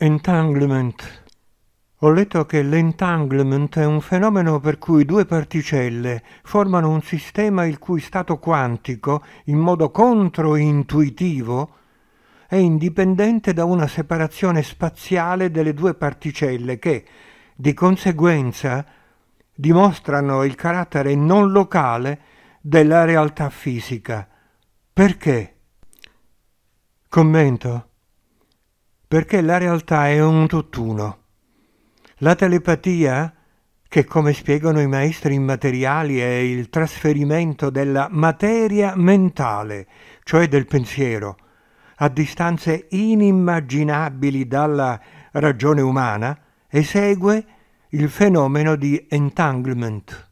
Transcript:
Entanglement. Ho letto che l'entanglement è un fenomeno per cui due particelle formano un sistema il cui stato quantico, in modo controintuitivo, è indipendente da una separazione spaziale delle due particelle che, di conseguenza, dimostrano il carattere non locale della realtà fisica. Perché? Commento perché la realtà è un tutt'uno. La telepatia, che come spiegano i maestri immateriali è il trasferimento della materia mentale, cioè del pensiero, a distanze inimmaginabili dalla ragione umana, esegue il fenomeno di entanglement.